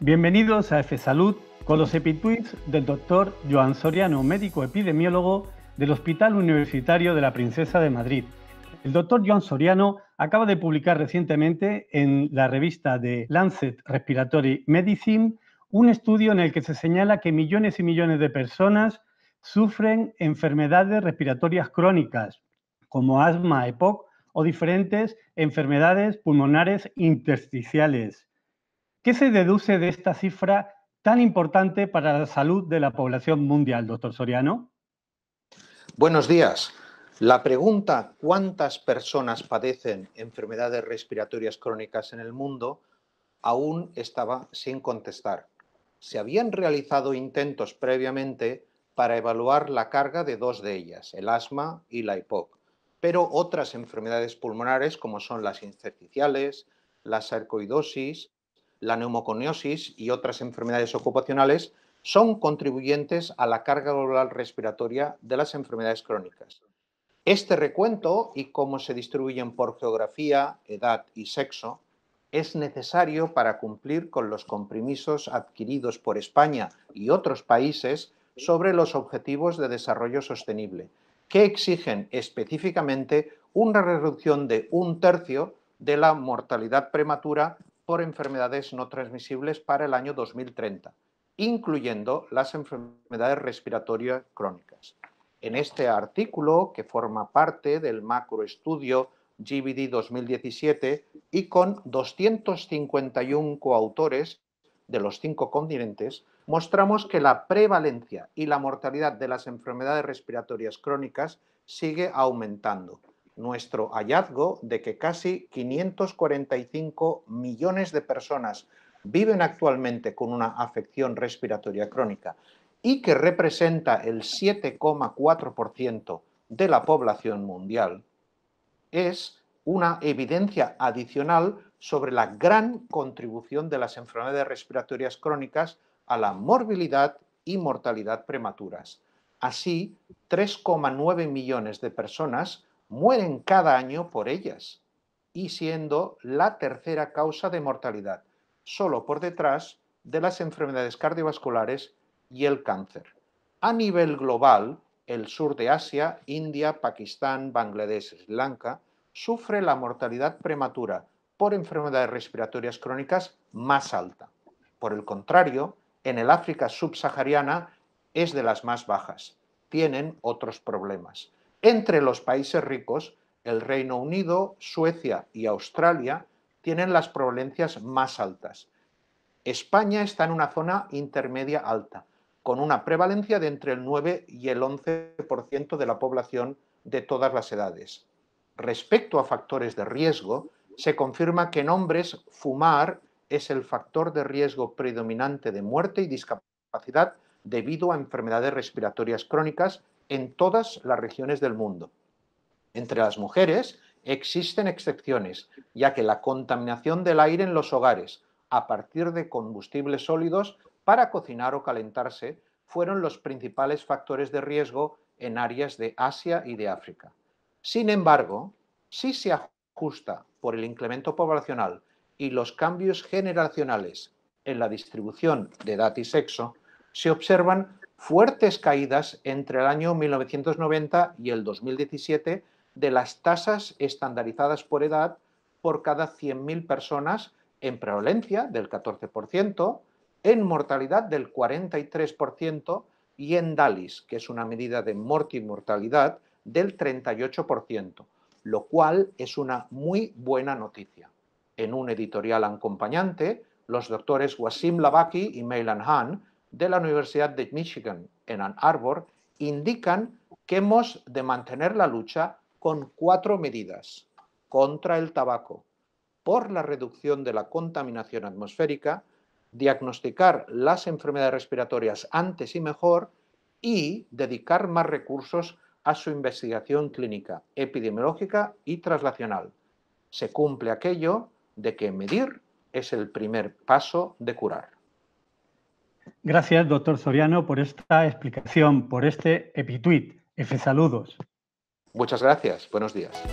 Bienvenidos a F-Salud con los Epitweets del doctor Joan Soriano, médico epidemiólogo del Hospital Universitario de la Princesa de Madrid. El doctor Joan Soriano acaba de publicar recientemente en la revista de Lancet Respiratory Medicine un estudio en el que se señala que millones y millones de personas sufren enfermedades respiratorias crónicas, como asma, EPOC o diferentes enfermedades pulmonares intersticiales. ¿Qué se deduce de esta cifra tan importante para la salud de la población mundial, doctor Soriano? Buenos días. La pregunta cuántas personas padecen enfermedades respiratorias crónicas en el mundo aún estaba sin contestar. Se habían realizado intentos previamente para evaluar la carga de dos de ellas, el asma y la hipoc, pero otras enfermedades pulmonares como son las intersticiales, la sarcoidosis la neumoconiosis y otras enfermedades ocupacionales son contribuyentes a la carga global respiratoria de las enfermedades crónicas. Este recuento y cómo se distribuyen por geografía, edad y sexo es necesario para cumplir con los compromisos adquiridos por España y otros países sobre los objetivos de desarrollo sostenible, que exigen específicamente una reducción de un tercio de la mortalidad prematura por enfermedades no transmisibles para el año 2030, incluyendo las enfermedades respiratorias crónicas. En este artículo, que forma parte del macroestudio GBD 2017 y con 251 coautores de los cinco continentes, mostramos que la prevalencia y la mortalidad de las enfermedades respiratorias crónicas sigue aumentando, nuestro hallazgo de que casi 545 millones de personas viven actualmente con una afección respiratoria crónica y que representa el 7,4% de la población mundial, es una evidencia adicional sobre la gran contribución de las enfermedades respiratorias crónicas a la morbilidad y mortalidad prematuras. Así, 3,9 millones de personas mueren cada año por ellas y siendo la tercera causa de mortalidad, solo por detrás de las enfermedades cardiovasculares y el cáncer. A nivel global, el sur de Asia, India, Pakistán, Bangladesh, Sri Lanka, sufre la mortalidad prematura por enfermedades respiratorias crónicas más alta. Por el contrario, en el África subsahariana es de las más bajas. Tienen otros problemas. Entre los países ricos, el Reino Unido, Suecia y Australia tienen las prevalencias más altas. España está en una zona intermedia alta, con una prevalencia de entre el 9 y el 11% de la población de todas las edades. Respecto a factores de riesgo, se confirma que en hombres fumar es el factor de riesgo predominante de muerte y discapacidad debido a enfermedades respiratorias crónicas en todas las regiones del mundo. Entre las mujeres existen excepciones, ya que la contaminación del aire en los hogares a partir de combustibles sólidos para cocinar o calentarse fueron los principales factores de riesgo en áreas de Asia y de África. Sin embargo, si se ajusta por el incremento poblacional y los cambios generacionales en la distribución de edad y sexo, se observan fuertes caídas entre el año 1990 y el 2017 de las tasas estandarizadas por edad por cada 100.000 personas en prevalencia del 14%, en mortalidad del 43% y en DALIS, que es una medida de mortalidad del 38%, lo cual es una muy buena noticia. En un editorial acompañante, los doctores Wasim Labaki y Meilan Han de la Universidad de Michigan en Ann Arbor indican que hemos de mantener la lucha con cuatro medidas. Contra el tabaco, por la reducción de la contaminación atmosférica, diagnosticar las enfermedades respiratorias antes y mejor y dedicar más recursos a su investigación clínica, epidemiológica y traslacional. Se cumple aquello de que medir es el primer paso de curar. Gracias, doctor Soriano, por esta explicación, por este epituit. F saludos. Muchas gracias. Buenos días.